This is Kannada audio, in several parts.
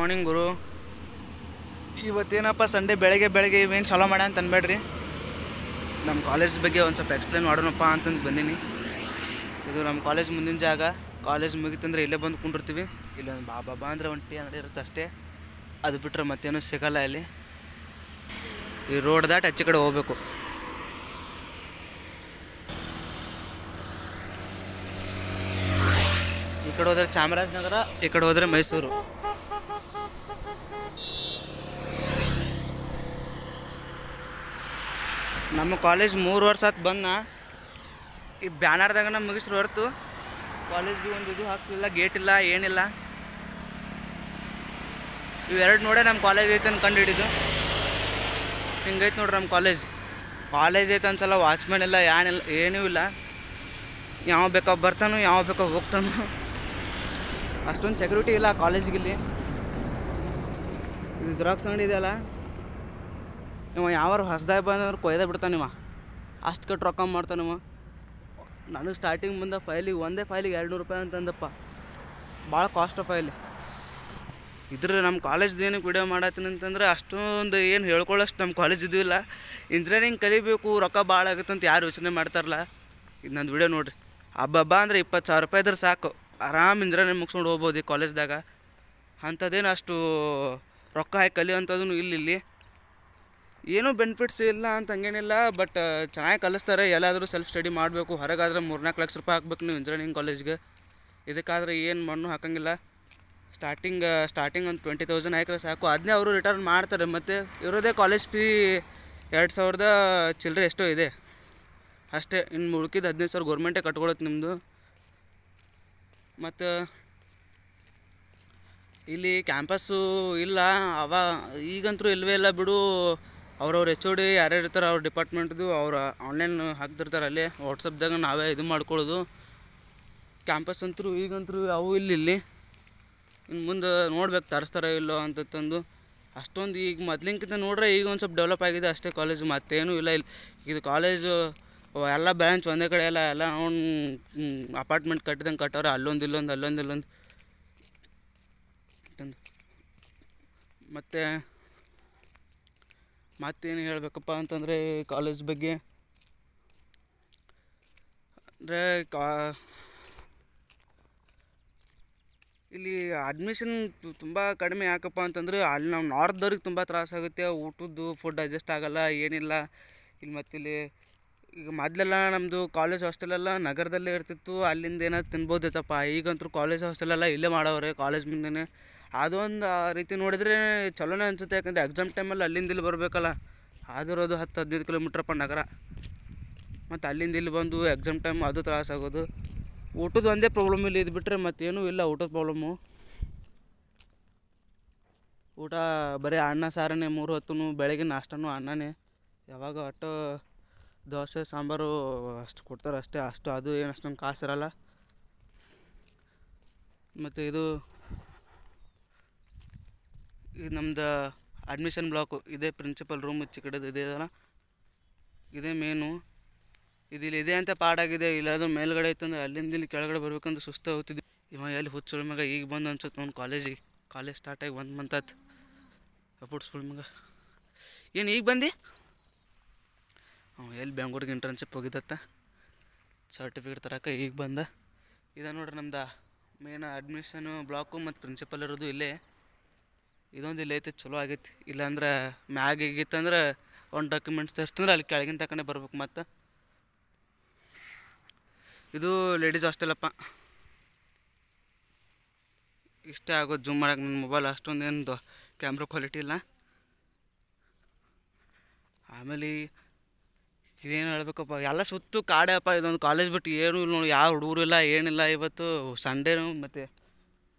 ಮಾರ್ನಿಂಗ್ ಗುರು ಇವತ್ತೇನಪ್ಪ ಸಂಡೇ ಬೆಳಗ್ಗೆ ಬೆಳಗ್ಗೆ ಇವೇನು ಚಲೋ ಮಾಡ ಅಂತ ಅನ್ಬೇಡ್ರಿ ನಮ್ಮ ಕಾಲೇಜ್ ಬಗ್ಗೆ ಒಂದು ಸ್ವಲ್ಪ ಎಕ್ಸ್ಪ್ಲೇನ್ ಮಾಡೋಣಪ್ಪ ಅಂತಂದು ಬಂದೀನಿ ಇದು ನಮ್ಮ ಕಾಲೇಜ್ ಮುಂದಿನ ಜಾಗ ಕಾಲೇಜ್ ಮುಗಿತಂದ್ರೆ ಇಲ್ಲೇ ಬಂದು ಕುಂಡಿರ್ತೀವಿ ಇಲ್ಲೊಂದು ಬಾ ಬಾಬಾ ಅಂದರೆ ಒಂದು ಟೀ ಅಂಗಡಿ ಇರುತ್ತೆ ಅಷ್ಟೇ ಅದು ಬಿಟ್ಟರೆ ಮತ್ತೇನೂ ಸಿಗಲ್ಲ ಇಲ್ಲಿ ಈ ರೋಡ್ ದಾಟ್ ಹಚ್ಚಿ ಕಡೆ ಹೋಗ್ಬೇಕು ಈ ಕಡೆ ಹೋದ್ರೆ ಚಾಮರಾಜನಗರ ಈ ಕಡೆ ಹೋದ್ರೆ ಮೈಸೂರು ನಮ್ಮ ಕಾಲೇಜ್ ಮೂರು ವರ್ಷ ಆತು ಬಂದ ಈ ಬ್ಯಾನರ್ದಾಗ ನಮ್ಮ ಮುಗಿಸ್ರು ಹೊರತು ಕಾಲೇಜ್ಗೆ ಒಂದು ಇದು ಹಾಕ್ಸಲಿಲ್ಲ ಗೇಟ್ ಇಲ್ಲ ಏನಿಲ್ಲ ಇವೆರಡು ನೋಡೇ ನಮ್ಮ ಕಾಲೇಜ್ ಐತೆ ಅಂತ ಕಂಡು ಹಿಂಗೈತೆ ನೋಡ್ರಿ ನಮ್ಮ ಕಾಲೇಜ್ ಕಾಲೇಜ್ ಐತೆ ಅನ್ಸಲ್ಲ ವಾಚ್ಮ್ಯಾನ್ ಇಲ್ಲ ಏನಿಲ್ಲ ಏನೂ ಇಲ್ಲ ಯಾವ ಬೇಕೋ ಬರ್ತಾನೋ ಯಾವ ಬೇಕೋ ಹೋಗ್ತಾನೋ ಅಷ್ಟೊಂದು ಸೆಕ್ಯೂರಿಟಿ ಇಲ್ಲ ಕಾಲೇಜ್ಗಿಲ್ಲಿ ಇದು ಜೆರಾಕ್ಸ್ ಅಂಗಡಿ ಇದೆಯಲ್ಲ ಇವ ಯಾವಾರು ಬಂದು ಬಂದ್ರೆ ಕೊಯ್ದೇ ಬಿಡ್ತಾನಿವ ಅಷ್ಟು ಕಟ್ಟು ರೊಕ್ಕ ಮಾಡ್ತಾನಿವ ನನಗೆ ಸ್ಟಾರ್ಟಿಂಗ್ ಬಂದ ಫೈಲಿಗೆ ಒಂದೇ ಫೈಲಿಗೆ ಎರಡು ನೂರು ರೂಪಾಯಿ ಅಂತಂದಪ್ಪ ಭಾಳ ಕಾಸ್ಟ್ ಫೈಲಿ ಇದ್ರೆ ನಮ್ಮ ಏನಕ್ಕೆ ವಿಡಿಯೋ ಮಾಡತ್ತೀನಿ ಅಂತಂದ್ರೆ ಅಷ್ಟೊಂದು ಏನು ಹೇಳ್ಕೊಳ್ಳೋಷ್ಟು ನಮ್ಮ ಕಾಲೇಜ್ ಇಲ್ಲ ಇಂಜಿನಿಯರಿಂಗ್ ಕಲಿಬೇಕು ರೊಕ್ಕ ಭಾಳ ಅಂತ ಯಾರು ಯೋಚನೆ ಮಾಡ್ತಾರಲ್ಲ ಇದು ನಂದು ವಿಡಿಯೋ ನೋಡಿರಿ ಹಬ್ಬ ಅಂದ್ರೆ ಇಪ್ಪತ್ತು ಸಾವಿರ ರೂಪಾಯಿ ಇದ್ರೆ ಸಾಕು ಆರಾಮ್ ಇಂಜಿನಿಯರಿಂಗ್ ಮುಗಿಸ್ಕೊಂಡು ಹೋಗ್ಬೋದು ಈ ಕಾಲೇಜ್ದಾಗ ಅಂಥದ್ದೇನು ಅಷ್ಟು ರೊಕ್ಕ ಹಾಕಿ ಕಲಿಯೋ ಇಲ್ಲಿ ಇಲ್ಲಿ ಏನೂ ಬೆನಿಫಿಟ್ಸ್ ಇಲ್ಲ ಅಂತ ಹಂಗೇನಿಲ್ಲ ಬಟ್ ಚೆನ್ನಾಗಿ ಕಲಿಸ್ತಾರೆ ಎಲ್ಲಾದರೂ ಸೆಲ್ಫ್ ಸ್ಟಡಿ ಮಾಡಬೇಕು ಹೊರಗಾದ್ರೆ ಮೂರ್ನಾಲ್ಕು ಲಕ್ಷ ರೂಪಾಯಿ ಹಾಕ್ಬೇಕು ನೀವು ಇಂಜಿನಿಯರಿಂಗ್ ಕಾಲೇಜ್ಗೆ ಇದಕ್ಕಾದ್ರೆ ಏನು ಮಣ್ಣು ಹಾಕಂಗಿಲ್ಲ ಸ್ಟಾರ್ಟಿಂಗ್ ಸ್ಟಾರ್ಟಿಂಗ್ ಒಂದು ಟ್ವೆಂಟಿ ತೌಸಂಡ್ ಹಾಕಿದ್ರೆ ಸಾಕು ಅದನ್ನೇ ಅವರು ರಿಟರ್ನ್ ಮಾಡ್ತಾರೆ ಮತ್ತು ಇರೋದೇ ಕಾಲೇಜ್ ಫೀ ಎರಡು ಸಾವಿರದ ಚಿಲ್ಲರೆ ಎಷ್ಟೋ ಇದೆ ಅಷ್ಟೇ ಇನ್ನು ಉಳ್ಕಿದ ಹದಿನೈದು ಸಾವಿರ ಗೌರ್ಮೆಂಟೇ ಕಟ್ಕೊಳತ್ತೆ ನಿಮ್ಮದು ಮತ್ತು ಇಲ್ಲಿ ಕ್ಯಾಂಪಸ್ಸು ಇಲ್ಲ ಅವ ಈಗಂತೂ ಇಲ್ಲವೇ ಇಲ್ಲ ಬಿಡು ಅವ್ರವ್ರ ಎಚ್ ಓ ಡಿ ಯಾರ್ಯಾರು ಇರ್ತಾರೆ ಅವ್ರ ಡಿಪಾರ್ಟ್ಮೆಂಟ್ದು ಅವ್ರು ಆನ್ಲೈನ್ ಹಾಕ್ತಿರ್ತಾರೆ ಅಲ್ಲಿ ವಾಟ್ಸಪ್ದಾಗ ನಾವೇ ಇದು ಮಾಡ್ಕೊಳ್ಳೋದು ಕ್ಯಾಂಪಸ್ ಅಂತರೂ ಈಗಂತರೂ ಅವು ಇಲ್ಲಿ ಇಲ್ಲಿ ಇನ್ನು ಮುಂದೆ ನೋಡ್ಬೇಕು ತರಿಸ್ತಾರ ಇಲ್ಲೋ ಅಂತಂದು ಅಷ್ಟೊಂದು ಈಗ ಮೊದ್ಲಿಂಕಿಂತ ನೋಡ್ರೆ ಈಗ ಒಂದು ಸ್ವಲ್ಪ ಡೆವಲಪ್ ಆಗಿದೆ ಅಷ್ಟೇ ಕಾಲೇಜು ಮತ್ತೇನೂ ಇಲ್ಲ ಇಲ್ಲಿ ಇದು ಕಾಲೇಜು ಎಲ್ಲ ಬ್ರ್ಯಾಂಚ್ ಒಂದೇ ಕಡೆ ಎಲ್ಲ ಎಲ್ಲ ಅವ್ನು ಅಪಾರ್ಟ್ಮೆಂಟ್ ಕಟ್ಟಿದಂಗೆ ಕಟ್ಟೋರು ಅಲ್ಲೊಂದು ಇಲ್ಲೊಂದು ಅಲ್ಲೊಂದು ಇಲ್ಲೊಂದು ಮತ್ತು ಮತ್ತೇನು ಹೇಳಬೇಕಪ್ಪ ಅಂತಂದರೆ ಕಾಲೇಜ್ ಬಗ್ಗೆ ಅಂದರೆ ಕಾ ಇಲ್ಲಿ ಅಡ್ಮಿಷನ್ ತುಂಬ ಕಡಿಮೆ ಯಾಕಪ್ಪ ಅಂತಂದರೆ ಅಲ್ಲಿ ನಾವು ನಾರ್ತ್ದವ್ರಿಗೆ ತುಂಬ ತ್ರಾಸಾಗುತ್ತೆ ಊಟದ್ದು ಫುಡ್ ಅಡ್ಜಸ್ಟ್ ಆಗೋಲ್ಲ ಏನಿಲ್ಲ ಇಲ್ಲಿ ಮತ್ತಿಲ್ಲಿ ಈಗ ಮೊದಲೆಲ್ಲ ನಮ್ಮದು ಕಾಲೇಜ್ ಹಾಸ್ಟೆಲೆಲ್ಲ ನಗರದಲ್ಲೇ ಇರ್ತಿತ್ತು ಅಲ್ಲಿಂದ ಏನಾದ್ರು ತಿನ್ಬೋದಿತ್ತಪ್ಪ ಈಗಂತೂ ಕಾಲೇಜ್ ಹಾಸ್ಟೆಲೆಲ್ಲ ಇಲ್ಲೇ ಮಾಡವ್ರೆ ಕಾಲೇಜ್ ಮುಂದೆಯೇ ಅದೊಂದು ಆ ರೀತಿ ನೋಡಿದರೆ ಚಲೋನೇ ಅನಿಸುತ್ತೆ ಯಾಕಂದರೆ ಎಕ್ಸಾಮ್ ಟೈಮಲ್ಲಿ ಅಲ್ಲಿಂದ ಇಲ್ಲಿ ಬರಬೇಕಲ್ಲ ಆದಿರೋದು ಹತ್ತು ಹದಿನೈದು ಕಿಲೋಮೀಟ್ರಪ್ಪ ನಗರ ಮತ್ತು ಅಲ್ಲಿಂದ ಇಲ್ಲಿ ಬಂದು ಎಕ್ಸಾಮ್ ಟೈಮ್ ಅದು ತ್ರಾಸಾಗೋದು ಊಟದ ಒಂದೇ ಪ್ರಾಬ್ಲಮ್ ಇಲ್ಲಿ ಇದು ಬಿಟ್ಟರೆ ಮತ್ತೇನೂ ಇಲ್ಲ ಊಟದ ಪ್ರಾಬ್ಲಮ್ಮು ಊಟ ಬರೀ ಅನ್ನ ಸಾರನೇ ಮೂರು ಹೊತ್ತು ಬೆಳಗ್ಗೆ ನಾಷ್ಟನೂ ಅನ್ನನೇ ಯಾವಾಗ ಅಷ್ಟು ದೋಸೆ ಸಾಂಬಾರು ಅಷ್ಟು ಕೊಡ್ತಾರೆ ಅಷ್ಟೇ ಅಷ್ಟು ಅದು ಏನು ಅಷ್ಟೊಂದು ಕಾಸಿರಲ್ಲ ಮತ್ತು ಇದು ಇದು ನಮ್ದು ಅಡ್ಮಿಷನ್ ಬ್ಲಾಕು ಇದೇ ಪ್ರಿನ್ಸಿಪಲ್ ರೂಮ್ ಕಡೆದು ಇದೆ ಅಲ್ಲ ಇದೇ ಮೇನು ಇದಿಲ್ಲಿ ಇದೆ ಅಂತ ಪಾಡಾಗಿದೆ ಇಲ್ಲಾದ್ರೂ ಮೇಲ್ಗಡೆ ಅಂದ್ರೆ ಅಲ್ಲಿಂದ ಇಲ್ಲಿ ಕೆಳಗಡೆ ಬರ್ಬೇಕಂದ್ರೆ ಸುಸ್ತ ಹೋಗ್ತಿದ್ವಿ ಇವಾಗ ಎಲ್ಲಿ ಹುಚ್ಚುಳ ಮ್ಯಾಗ ಈಗ ಬಂದು ಅನ್ಸುತ್ತೆ ಅವ್ನು ಕಾಲೇಜಿಗೆ ಕಾಲೇಜ್ ಸ್ಟಾರ್ಟ್ ಆಗಿ ಒಂದು ಮಂತ್ ಆಯ್ತು ಅಪ್ಪುಡ್ಸ್ಬಿಳ್ ಮಗ ಏನು ಈಗ ಬಂದು ಅವ್ನು ಎಲ್ಲಿ ಬೆಂಗ್ಳೂರಿಗೆ ಇಂಟರ್ನ್ಶಿಪ್ ಹೋಗಿದ್ದತ್ತ ಸರ್ಟಿಫಿಕೇಟ್ ತರಕ ಈಗ ಬಂದ ಇದು ನೋಡ್ರಿ ನಮ್ದು ಮೇನ್ ಅಡ್ಮಿಷನು ಬ್ಲಾಕು ಮತ್ತು ಪ್ರಿನ್ಸಿಪಲ್ ಇರೋದು ಇಲ್ಲೇ ಇದೊಂದು ಇಲ್ಲಿ ಐತೆ ಚಲೋ ಆಗೈತಿ ಇಲ್ಲಾಂದ್ರೆ ಮ್ಯಾಗ ಅಂದ್ರೆ ಒಂದು ಡಾಕ್ಯುಮೆಂಟ್ಸ್ ತರಿಸ್ತಂದ್ರೆ ಅಲ್ಲಿ ಕೆಳಗಿನ ತಕೊಂಡೇ ಬರ್ಬೇಕು ಮತ್ತು ಇದು ಲೇಡೀಸ್ ಹಾಸ್ಟೆಲಪ್ಪ ಇಷ್ಟೇ ಆಗೋದು ಜೂಮ್ ಮಾಡೋಕೆ ನನ್ನ ಮೊಬೈಲ್ ಅಷ್ಟೊಂದು ಏನು ಕ್ಯಾಮ್ರಾ ಕ್ವಾಲಿಟಿ ಇಲ್ಲ ಆಮೇಲೆ ಇದೇನು ಹೇಳ್ಬೇಕಪ್ಪ ಎಲ್ಲ ಸುತ್ತು ಕಾಡಪ್ಪ ಇದೊಂದು ಕಾಲೇಜ್ ಬಿಟ್ಟು ಏನು ಇಲ್ಲ ನೋಡಿ ಯಾವ ಹುಡುಗರು ಇಲ್ಲ ಏನಿಲ್ಲ ಇವತ್ತು ಸಂಡೇನು ಮತ್ತು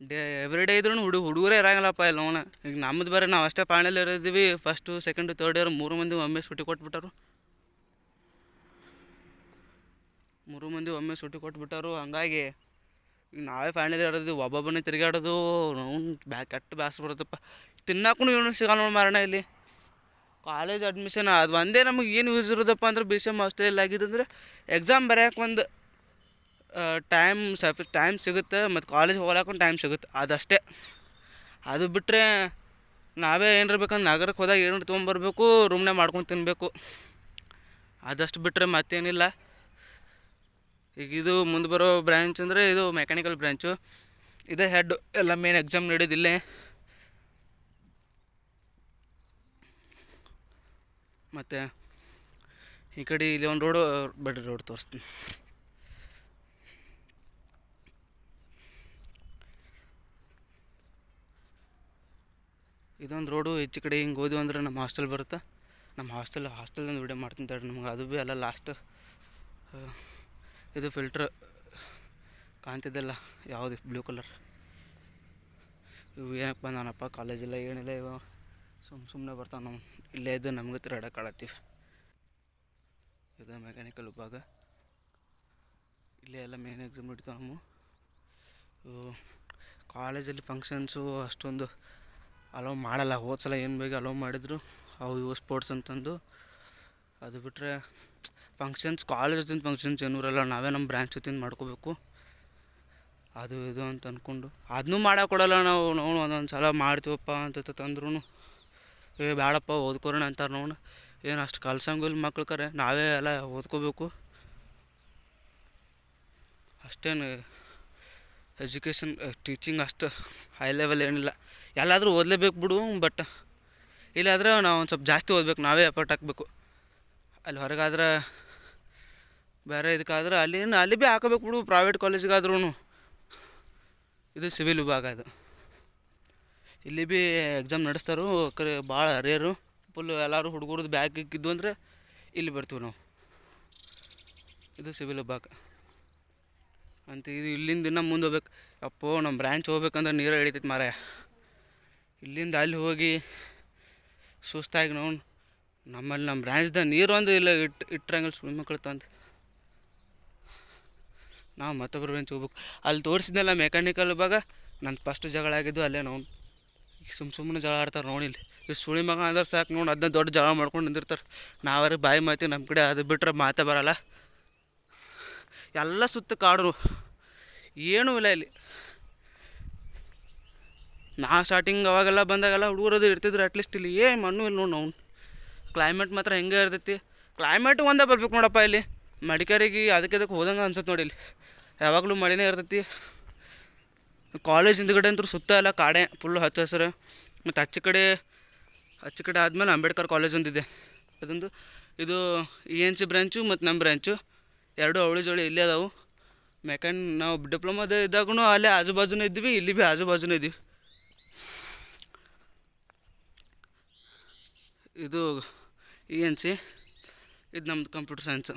ಡೇ ಎವ್ರಿ ಡೇ ಇದ್ರೂ ಹುಡುಗ ಹುಡುಗರೇ ಇರಂಗಿಲ್ಲಪ್ಪ ಇಲ್ಲಿ ನೋಡೋಣ ಈಗ ನಮ್ಮದು ಬೇರೆ ನಾವು ಅಷ್ಟೇ ಫೈನಲ್ ಇರೋದೀವಿ ಫಸ್ಟು ಸೆಕೆಂಡು ತರ್ಡ್ ಇಯರ್ ಮೂರು ಮಂದಿ ಒಮ್ಮೆ ಸುಟ್ಟಿ ಕೊಟ್ಬಿಟ್ಟರು ಮೂರು ಮಂದಿ ಒಮ್ಮೆ ಸುಟ್ಟಿ ಕೊಟ್ಬಿಟ್ಟರು ಹಂಗಾಗಿ ಈಗ ನಾವೇ ಫೈನಲ್ ಇರೋದು ಒಬ್ಬೊಬ್ಬನೇ ತಿರುಗಾಡೋದು ರೌಂಡ್ ಬ್ಯಾ ಕೆಟ್ಟ ಬ್ಯಾಸ್ ಬರುತ್ತಪ್ಪ ತಿನ್ನಕ್ಕೂ ಇವನು ಸಿಗಲ್ಲ ಮಾರಣ ಇಲ್ಲಿ ಕಾಲೇಜ್ ಅಡ್ಮಿಷನ್ ಅದು ಒಂದೇ ನಮಗೆ ಏನು ಯೂಸ್ ಇರೋದಪ್ಪ ಅಂದ್ರೆ ಬಿ ಸಿ ಎಮ್ ಹಾಸ್ಟೆಲ್ ಆಗಿದ್ದಂದ್ರೆ ಎಕ್ಸಾಮ್ ಬರೆಯೋಕೆ ಒಂದು ಟೈಮ್ ಸಫ್ ಟೈಮ್ ಸಿಗುತ್ತೆ ಮತ್ತು ಕಾಲೇಜ್ ಹೋಗ್ಲಾಕೊಂಡು ಟೈಮ್ ಸಿಗುತ್ತೆ ಅದಷ್ಟೇ ಅದು ಬಿಟ್ಟರೆ ನಾವೇ ಏನಾರ ಬೇಕಂದ್ರೆ ನಗರಕ್ಕೆ ಹೋದಾಗ ಏನು ತೊಗೊಂಬರ್ಬೇಕು ರೂಮ್ನೇ ಮಾಡ್ಕೊಂಡು ತಿನ್ನಬೇಕು ಅದಷ್ಟು ಬಿಟ್ಟರೆ ಮತ್ತೇನಿಲ್ಲ ಈಗ ಇದು ಮುಂದೆ ಬರೋ ಬ್ರ್ಯಾಂಚ್ ಅಂದರೆ ಇದು ಮೆಕ್ಯಾನಿಕಲ್ ಬ್ರ್ಯಾಂಚು ಇದೇ ಹೆಡ್ ಎಲ್ಲ ಮೇನ್ ಎಕ್ಸಾಮ್ ನಡೆಯೋದಿಲ್ಲೇ ಮತ್ತು ಈ ಕಡೆ ಇಲ್ಲಿ ಒಂದು ರೋಡು ಬಡ್ರಿ ರೋಡ್ ತೋರಿಸ್ತೀನಿ ಇದೊಂದು ರೋಡು ಹೆಚ್ಚು ಕಡೆ ಹಿಂಗೆ ಹೋದ್ವಿ ಅಂದ್ರೆ ನಮ್ಮ ಹಾಸ್ಟೆಲ್ ಬರುತ್ತೆ ನಮ್ಮ ಹಾಸ್ಟೆಲ್ ಹಾಸ್ಟೆಲ್ದೊಂದು ವಿಡಿಯೋ ಮಾಡ್ತೀನಿ ತಡ್ರಿ ನಮ್ಗೆ ಅದು ಭೀ ಎಲ್ಲ ಲಾಸ್ಟ್ ಇದು ಫಿಲ್ಟ್ರ್ ಕಾಣ್ತಿದ್ದಲ್ಲ ಯಾವುದು ಬ್ಲೂ ಕಲರ್ ಇವು ಏನಪ್ಪ ನಾನಪ್ಪ ಕಾಲೇಜಿಲ್ಲ ಏನಿಲ್ಲ ಇವ ಸುಮ್ಮ ಸುಮ್ಮನೆ ಬರ್ತಾವೆ ನಾವು ಇಲ್ಲೇ ಇದ್ದು ನಮ್ಗೆ ಕಾಡತ್ತೀವಿ ಇದು ಮೆಕ್ಯಾನಿಕಲ್ ವಿಭಾಗ ಇಲ್ಲೇ ಎಲ್ಲ ಮೇನ್ ಎಕ್ಸಾಮ್ ಇಡ್ತಾವೆ ನಾವು ಕಾಲೇಜಲ್ಲಿ ಫಂಕ್ಷನ್ಸು ಅಷ್ಟೊಂದು ಅಲೋ ಮಾಡಲ್ಲ ಹೋದ ಸಲ ಏನು ಬೇಕು ಅಲೋ ಮಾಡಿದ್ರು ಅವು ಇವು ಸ್ಪೋರ್ಟ್ಸ್ ಅಂತಂದು ಅದು ಬಿಟ್ಟರೆ ಫಂಕ್ಷನ್ಸ್ ಕಾಲೇಜಿಂದ ಫಂಕ್ಷನ್ಸ್ ಏನೂರಲ್ಲ ನಾವೇ ನಮ್ಮ ಬ್ರ್ಯಾಂಚ್ ಜೊತೆ ಮಾಡ್ಕೋಬೇಕು ಅದು ಇದು ಅಂತ ಅಂದ್ಕೊಂಡು ಅದನ್ನೂ ಮಾಡೋಕ್ಕೊಡಲ್ಲ ನಾವು ನೋಡು ಒಂದೊಂದು ಸಲ ಮಾಡ್ತೀವಪ್ಪ ಅಂತ ತಂದ್ರೂ ಏ ಬೇಡಪ್ಪ ಓದ್ಕೋರಣ ಅಂತಾರೆ ನೋಡು ಏನು ಅಷ್ಟು ಕಲ್ಸಂಗಿಲ್ಲ ಮಕ್ಳು ಕರೆ ನಾವೇ ಎಲ್ಲ ಓದ್ಕೋಬೇಕು ಅಷ್ಟೇನು ಎಜುಕೇಷನ್ ಟೀಚಿಂಗ್ ಅಷ್ಟು ಹೈ ಲೆವೆಲ್ ಏನಿಲ್ಲ ಎಲ್ಲಾದರೂ ಓದಲೇಬೇಕು ಬಿಡು ಬಟ್ ಇಲ್ಲಾದ್ರೆ ನಾವು ಒಂದು ಸ್ವಲ್ಪ ಜಾಸ್ತಿ ಓದಬೇಕು ನಾವೇ ಎಫರ್ಟ್ ಹಾಕಬೇಕು ಅಲ್ಲಿ ಹೊರಗಾದ್ರೆ ಬೇರೆ ಇದಕ್ಕಾದ್ರೆ ಅಲ್ಲಿ ಅಲ್ಲಿ ಭೀ ಹಾಕಬೇಕು ಬಿಡು ಪ್ರೈವೇಟ್ ಕಾಲೇಜಿಗಾದ್ರೂ ಇದು ಸಿವಿಲ್ ವಿಭಾಗ ಅದು ಇಲ್ಲಿ ಭೀ ಎಕ್ಸಾಮ್ ನಡೆಸ್ತಾರು ಕರೆ ಭಾಳ ಹರಿಯರು ಫುಲ್ ಎಲ್ಲರೂ ಹುಡುಗರದ್ದು ಬ್ಯಾಗ್ ಇಕ್ಕಿದ್ದು ಅಂದರೆ ಇಲ್ಲಿ ಬರ್ತೀವಿ ನಾವು ಇದು ಸಿವಿಲ್ ವಿಭಾಗ ಅಂತ ಇದು ಇಲ್ಲಿಂದ ಇನ್ನೂ ಮುಂದೆ ಹೋಗ್ಬೇಕು ಅಪ್ಪೋ ನಮ್ಮ ಬ್ರ್ಯಾಂಚ್ ಹೋಗ್ಬೇಕಂದ್ರೆ ನೀರು ಹಿಡಿತೈತೆ ಮಾರಾಯ ಇಲ್ಲಿಂದ ಅಲ್ಲಿ ಹೋಗಿ ಸುಸ್ತಾಗಿ ನೋವು ನಮ್ಮಲ್ಲಿ ನಮ್ಮ ಬ್ರ್ಯಾಂಚ್ದಾಗ ನೀರು ಒಂದು ಇಲ್ಲ ಇಟ್ಟು ಇಟ್ಟರಂಗಿಲ್ಲ ಸುಳಿ ಮಕ್ಕಳು ತಂದು ನಾವು ಮತ್ತೊಬ್ಬರು ಬೆಂಚ್ ಹೋಗ್ಬೇಕು ಅಲ್ಲಿ ತೋರಿಸಿದ್ನಲ್ಲ ಮೆಕ್ಯಾನಿಕಲ್ ಭಾಗ ನನ್ನ ಫಸ್ಟ್ ಜಗಳ ಆಗಿದ್ದು ಅಲ್ಲೇ ನೋವು ಈಗ ಸುಮ್ಮ ಸುಮ್ಮನೆ ಜಗಳ ಆಡ್ತಾರೆ ನೋಡಿ ಈಗ ಸುಳಿ ಮಗ ಅಂದ್ರೆ ಸಾಕು ನೋಡಿ ಅದನ್ನ ದೊಡ್ಡ ಜಗಳ ಮಾಡ್ಕೊಂಡು ನಿಂದಿರ್ತಾರೆ ನಾವ್ರ ಬಾಯಿ ಮಾತಿ ನಮ್ಮ ಕಡೆ ಅದು ಬಿಟ್ಟರೆ ಮಾತೇ ಬರಲ್ಲ ಎಲ್ಲ ಸುತ್ತ ಕಾಡು ಏನೂ ಇಲ್ಲ ಇಲ್ಲಿ ನಾ ಸ್ಟಾರ್ಟಿಂಗ್ ಅವಾಗೆಲ್ಲ ಬಂದಾಗೆಲ್ಲ ಹುಡುಗರದು ಇರ್ತಿದ್ರು ಅಟ್ಲೀಸ್ಟ್ ಇಲ್ಲಿ ಏ ಮಣ್ಣು ಇಲ್ಲ ನೋಡಿ ನಾವು ಕ್ಲೈಮೇಟ್ ಮಾತ್ರ ಹೆಂಗೆ ಇರ್ತೈತಿ ಕ್ಲೈಮೇಟ್ ಒಂದೇ ಬರ್ಬೇಕು ನೋಡಪ್ಪ ಇಲ್ಲಿ ಮಡಿಕೇರಿಗೆ ಅದಕ್ಕೆ ಅದಕ್ಕೆ ಹೋದಂಗೆ ಅನ್ಸುತ್ತೆ ನೋಡಿ ಇಲ್ಲಿ ಯಾವಾಗಲೂ ಮಳೆನೇ ಇರ್ತೈತಿ ಕಾಲೇಜ್ ಹಿಂದ್ಗಡೆ ಅಂತೂ ಸುತ್ತ ಎಲ್ಲ ಕಾಡೆ ಫುಲ್ಲು ಹಚ್ಚ ಹಸಿರು ಮತ್ತು ಹಚ್ಚ ಕಡೆ ಹಚ್ಚ ಕಡೆ ಆದಮೇಲೆ ಅಂಬೇಡ್ಕರ್ ಕಾಲೇಜ್ ಒಂದಿದೆ ಅದೊಂದು ಇದು ಇ ಎನ್ ಸಿ ಬ್ರಾಂಚು ಮತ್ತು ನಮ್ಮ ಬ್ರ್ಯಾಂಚು ಎರಡು ಅವಳಿ ಜೋಳಿ ಇಲ್ಲೇ ಅದಾವು ಮೆಕ್ಯಾನ್ ನಾವು ಡಿಪ್ಲೊಮಾದ ಇದ್ದಾಗೂ ಅಲ್ಲೇ ಆಜು ಇದ್ವಿ ಇಲ್ಲಿ ಭೀ ಆಜು ಇದ್ವಿ ಇದು ಇ ಎನ್ ಸಿ ಇದು ನಮ್ಮದು ಕಂಪ್ಯೂಟರ್ ಸೈನ್ಸು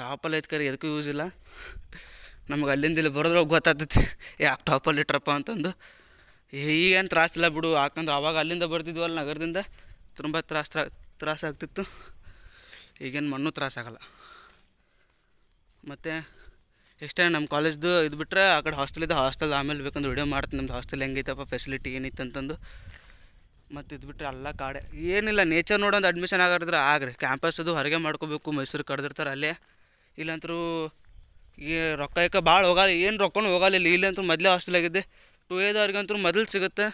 ಟಾಪಲ್ಲಿ ಐತೆ ಕರೆ ಎದಕ್ಕೂ ಯೂಸ್ ಇಲ್ಲ ನಮ್ಗೆ ಅಲ್ಲಿಂದ ಇಲ್ಲಿ ಬರೋದ್ರಾಗ ಗೊತ್ತಾಗ್ತೈತಿ ಯಾಕೆ ಟಾಪಲ್ಲಿ ಇಟ್ರಪ್ಪ ಅಂತಂದು ಈಗೇನು ತ್ರಾಸಿಲ್ಲ ಬಿಡು ಯಾಕಂದ್ರೆ ಅವಾಗ ಅಲ್ಲಿಂದ ಬರ್ತಿದ್ವಲ್ಲ ನಗರದಿಂದ ತುಂಬ ತ್ರಾಸ ತ್ರಾಸ ಆಗ್ತಿತ್ತು ಈಗೇನು ಮಣ್ಣು ತ್ರಾಸಾಗಲ್ಲ ಮತ್ತು ಎಷ್ಟೇ ನಮ್ಮ ಕಾಲೇಜ್ದು ಇದು ಬಿಟ್ಟರೆ ಆ ಕಡೆ ಹಾಸ್ಟೆಲ್ ಇದೆ ಹಾಸ್ಟೆಲ್ ಆಮೇಲೆ ಬೇಕಂದ್ರೆ ವಿಡಿಯೋ ಮಾಡ್ತೀನಿ ನಮ್ಮದು ಹಾಸ್ಟೆಲ್ ಹೆಂಗೈತಪ್ಪ ಫೆಸಿಲಿಟಿ ಏನಿತ್ತು ಅಂತಂದು ಮತ್ತು ಇದು ಬಿಟ್ಟರೆ ಎಲ್ಲ ಕಾಡೆ ಏನಿಲ್ಲ ನೇಚರ್ ನೋಡೋದು ಅಡ್ಮಿಷನ್ ಆಗಿದ್ರೆ ಆಗ್ರಿ ಕ್ಯಾಂಪಸ್ ಅದು ಹೊರಗೆ ಮಾಡ್ಕೋಬೇಕು ಮೈಸೂರು ಕಡ್ದಿರ್ತಾರೆ ಅಲ್ಲೇ ಇಲ್ಲಂತರೂ ಈ ರೊಕ್ಕ ಯಾಕೆ ಭಾಳ ಹೋಗಲ್ಲ ಏನು ರೊಕ್ಕನೂ ಹೋಗಲಿಲ್ಲ ಇಲ್ಲಂತೂ ಮೊದಲೇ ಹಾಸ್ಟೆಲ್ ಹಾಸ್ಟೆಲಾಗಿದ್ದೆ ಟು ಅಂತೂ ಮೊದಲು ಸಿಗುತ್ತೆ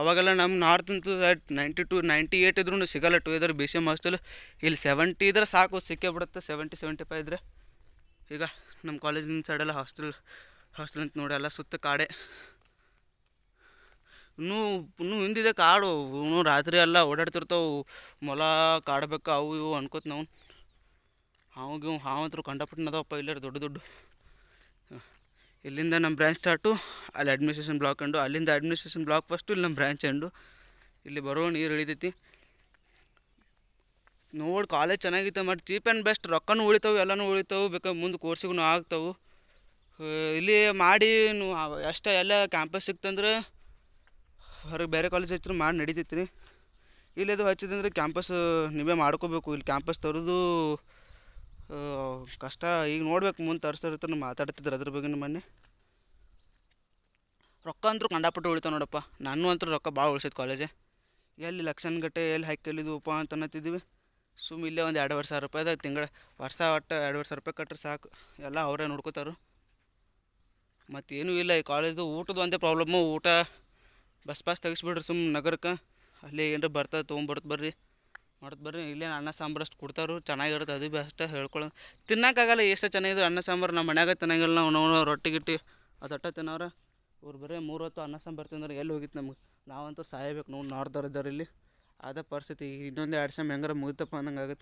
ಅವಾಗೆಲ್ಲ ನಮ್ಮ ನಾರ್ತ್ ಅಂತೂ ನೈಂಟಿ ಟು ನೈಂಟಿ ಏಯ್ಟ್ ಇದ್ರೂ ಸಿಗಲ್ಲ ಟು ಇದ್ರೆ ಬಿ ಸಿ ಎಮ್ ಹಾಸ್ಟೆಲ್ ಇಲ್ಲಿ ಸೆವೆಂಟಿ ಇದ್ರೆ ಸಾಕು ಸಿಕ್ಕೇ ಬಿಡುತ್ತೆ ಸೆವೆಂಟಿ ಸೆವೆಂಟಿ ಫೈವ್ ಇದ್ರೆ ಈಗ ನಮ್ಮ ಕಾಲೇಜಿನ ಸೈಡೆಲ್ಲ ಹಾಸ್ಟೆಲ್ ಹಾಸ್ಟೆಲ್ ಅಂತ ನೋಡಿ ಎಲ್ಲ ಸುತ್ತ ಕಾಡೆ ನೂ ನೂ ಹಿಂದಿದೆ ಕಾಡು ಇವನು ರಾತ್ರಿ ಎಲ್ಲ ಓಡಾಡ್ತಿರ್ತಾವೆ ಮೊಲ ಕಾಡಬೇಕು ಅವು ಇವು ಅನ್ಕೋತ ನಾವು ಹಾವಿಗೆ ಗಿವು ಹಾವು ಹತ್ರ ದೊಡ್ಡ ದೊಡ್ಡ ಇಲ್ಲಿಂದ ನಮ್ಮ ಬ್ರ್ಯಾಂಚ್ ಸ್ಟಾರ್ಟು ಅಲ್ಲಿ ಅಡ್ಮಿನಿಸ್ಟ್ರೇಷನ್ ಬ್ಲಾಕ್ ಅಂಡು ಅಲ್ಲಿಂದ ಅಡ್ಮಿನಿಸ್ಟ್ರೇಷನ್ ಬ್ಲಾಕ್ ಫಸ್ಟು ಇಲ್ಲಿ ನಮ್ಮ ಬ್ರ್ಯಾಂಚ್ ಎಂಡು ಇಲ್ಲಿ ಬರೋ ನೀರು ಇಳಿತೈತಿ ನೋಡಿ ಕಾಲೇಜ್ ಚೆನ್ನಾಗಿತ್ತು ಮತ್ತು ಚೀಪ್ ಆ್ಯಂಡ್ ಬೆಸ್ಟ್ ರೊಕ್ಕನೂ ಉಳಿತಾವೆ ಎಲ್ಲನೂ ಉಳಿತಾವೆ ಬೇಕಾದ್ರೆ ಮುಂದೆ ಕೋರ್ಸಿಗೂ ಆಗ್ತಾವೆ ಇಲ್ಲಿ ಮಾಡಿ ಎಷ್ಟು ಎಲ್ಲ ಕ್ಯಾಂಪಸ್ ಸಿಕ್ತಂದ್ರೆ ಹೊರಗೆ ಬೇರೆ ಕಾಲೇಜ್ ಹಚ್ಚಿದ್ರೆ ಮಾಡಿ ನಡೀತೈತೆ ರೀ ಅದು ಹಚ್ಚಿದಂದ್ರೆ ಕ್ಯಾಂಪಸ್ ನೀವೇ ಮಾಡ್ಕೋಬೇಕು ಇಲ್ಲಿ ಕ್ಯಾಂಪಸ್ ತರೋದು ಕಷ್ಟ ಈಗ ನೋಡ್ಬೇಕು ಮುಂದೆ ತರಿಸೋರ್ತಾರೆ ಮಾತಾಡ್ತಿದ್ರು ಅದ್ರ ಬಗ್ಗೆ ಮೊನ್ನೆ ರೊಕ್ಕ ಅಂದ್ರೂ ಕಂಡಾಪಟ್ಟು ಉಳಿತಾವೆ ನೋಡಪ್ಪ ನಾನು ಅಂತೂ ರೊಕ್ಕ ಭಾಳ ಉಳಿಸೈತೆ ಕಾಲೇಜೆ ಎಲ್ಲಿ ಗಟ್ಟೆ ಎಲ್ಲಿ ಉಪ ಅಂತ ಅನ್ನತ್ತಿದ್ವಿ ಸುಮ್ಮ ಇಲ್ಲೇ ಒಂದು ಎರಡುವರೆ ಸಾವಿರ ರೂಪಾಯಿದಾಗ ತಿಂಗಳ ವರ್ಷ ಒಟ್ಟು ಎರಡುವರೆ ಸಾವಿರ ರೂಪಾಯಿ ಕಟ್ಟರೆ ಸಾಕು ಎಲ್ಲ ಅವರೇ ನೋಡ್ಕೋತಾರು ಮತ್ತೇನೂ ಇಲ್ಲ ಈ ಕಾಲೇಜ್ದು ಊಟದ ಒಂದೇ ಪ್ರಾಬ್ಲಮ್ಮು ಊಟ ಬಸ್ ಪಾಸ್ ತೆಗಿಸ್ಬಿಡ್ರಿ ಸುಮ್ಮ ನಗರಕ್ಕೆ ಅಲ್ಲಿ ಏನರ ಬರ್ತದೆ ತೊಗೊಂಬರ್ತ ಬರ್ರಿ ಮಾಡ್ತು ಬರ್ರಿ ಇಲ್ಲೇ ಅನ್ನ ಸಾಂಬಾರು ಅಷ್ಟು ಕೊಡ್ತಾರು ಚೆನ್ನಾಗಿರುತ್ತೆ ಅದು ಭೀ ಅಷ್ಟೇ ಹೇಳ್ಕೊಳ್ಳೋ ತಿನ್ನೋಕ್ಕಾಗಲ್ಲ ಎಷ್ಟು ಚೆನ್ನಾಗಿದ್ರು ಅನ್ನ ಸಾಂಬಾರು ನಮ್ಮ ಮನೆಯಾಗ ತಿನ್ನಂಗಿಲ್ಲ ನಾವು ನೋಡೋ ರೊಟ್ಟಿ ಗಿಟ್ಟಿ ಅಟ್ಟ ತಿನ್ನೋರ ಇವ್ರು ಬರೀ ಮೂರು ಹೊತ್ತು ಅನ್ನ ಸಾಂಬಾರು ತಿಂದ್ರೆ ಎಲ್ಲಿ ಹೋಗಿತ್ತು ನಮ್ಗೆ ನಾವಂತೂ ಸಾಯಬೇಕು ನಾವು ನೋಡ್ತಾರೆ ಇದ್ದಾರೆ ಇಲ್ಲಿ ಆದ ಪರಿಸ್ಥಿತಿ ಇನ್ನೊಂದು ಎರಡು ಸಮ ಹೆಂಗಾರ ಮುಗಿತಪ್ಪ ಅನ್ನಂಗೆ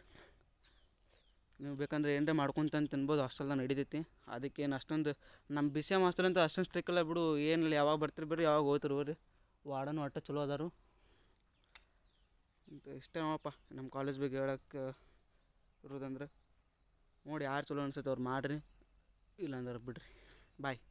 ನೀವು ಬೇಕಂದ್ರೆ ಏನರ ಮಾಡ್ಕೊಂತ ತಿನ್ಬೋದು ಅಷ್ಟೆಲ್ಲ ನಡೀತೈತಿ ಅದಕ್ಕೇನು ಅಷ್ಟೊಂದು ನಮ್ಮ ಬಿ ಸಿ ಹಾಸ್ಟೆಲ್ ಅಂತ ಅಷ್ಟೊಂದು ಬಿಡು ಏನಿಲ್ಲ ಯಾವಾಗ ಬರ್ತೀರಿ ಬರ್ರಿ ಯಾವಾಗ ಹೋಗ್ತಿರ್ಬೋದು ವಾರ್ಡನ್ ಒಟ್ಟು ಚಲೋ ಅದಾರು ಅಂತ ಇಷ್ಟೇ ಅಪ್ಪ ನಮ್ಮ ಕಾಲೇಜ್ ಬಗ್ಗೆ ಹೇಳೋಕ್ಕೆ ಇರೋದಂದ್ರೆ ನೋಡಿ ಯಾರು ಚಲೋ ಅನ್ಸುತ್ತೆ ಅವ್ರು ಮಾಡಿರಿ ಇಲ್ಲಾಂದ್ರೆ ಬಿಡ್ರಿ ಬಾಯ್